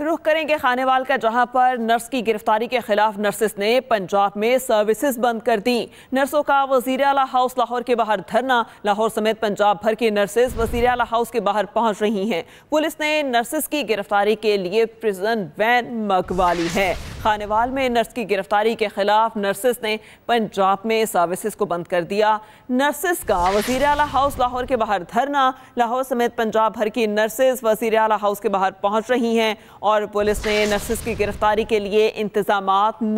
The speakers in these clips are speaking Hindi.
रुख करेंगे खानेवाल का जहां पर नर्स की गिरफ्तारी के खिलाफ नर्सिस ने पंजाब में सर्विसेज बंद कर दी नर्सों का वजीर अला हाउस लाहौर के बाहर धरना लाहौर समेत पंजाब भर की नर्सिस वजीर अला हाउस के बाहर पहुंच रही हैं पुलिस ने नर्सिस की गिरफ्तारी के लिए प्रिजन वैन मंगवा ली है खानेवाल में नर्स की गिरफ्तारी के खिलाफ नर्सेस ने पंजाब में सर्विसेज को बंद कर दिया नर्सेस का वजीर अला हाउस लाहौर के बाहर धरना लाहौर समेत पंजाब भर की नर्सेस वजीर अला हाउस के बाहर पहुंच रही हैं और पुलिस ने नर्सेस की गिरफ्तारी के लिए इंतजाम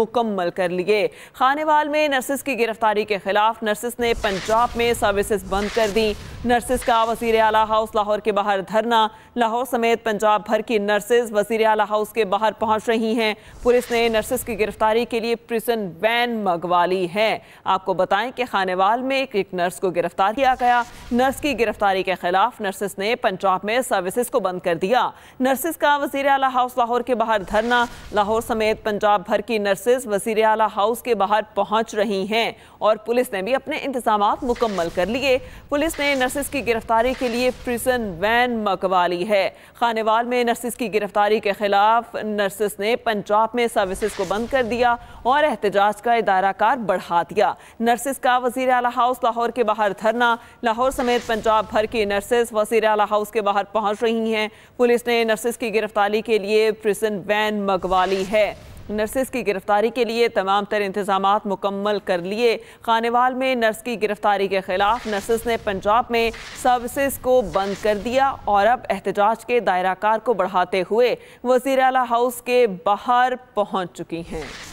मुकम्मल कर लिए खानेवाल में नर्सेस की गिरफ्तारी के खिलाफ नर्सेस ने पंजाब में सर्विसेज बंद कर दी नर्सेस का वजीर अला हाउस लाहौर के बाहर धरना लाहौर समेत पंजाब भर की नर्सेज वजीर अला हाउस के बाहर पहुंच रही हैं पुलिस ने नर्सिस की गिरफ्तारी के लिए प्रिजन वैन मंगवा ली है आपको बताएं कि खानेवाल में एक, एक नर्स को गिरफ्तार किया गया नर्स की गिरफ्तारी के खिलाफ नर्सिस ने पंजाब में सर्विसेज को बंद कर दिया नर्सिस का वजीर अला हाउस लाहौर के बाहर धरना लाहौर समेत पंजाब भर की नर्सिस वजीर अला हाउस के बाहर पहुंच रही हैं और पुलिस ने भी अपने इंतजाम मुकम्मल कर लिए पुलिस ने नर्सिस की गिरफ्तारी के लिए प्रिजन वैन मंगवा ली है खानेवाल में नर्सिस की गिरफ्तारी के खिलाफ नर्सिस ने पंजाब में सर्विसेज को बंद कर दिया और एहतजाज का इदारा कार बढ़ा दिया नर्सिस का वजीर अला हाउस लाहौर के बाहर धरना लाहौर समेत पंजाब भर की नर्सिस वजीर अला हाउस के बाहर पहुंच रही हैं पुलिस ने नर्सिस की गिरफ्तारी के लिए प्रिजन वैन मंगवा ली है नर्सेस की गिरफ्तारी के लिए तमाम तर इंतजाम मुकम्मल कर लिए खानेवाल में नर्स की गिरफ्तारी के खिलाफ नर्सिस ने पंजाब में सर्विसज को बंद कर दिया और अब एहतजाज के दायराकार को बढ़ाते हुए वजीर हाउस के बाहर पहुँच चुकी हैं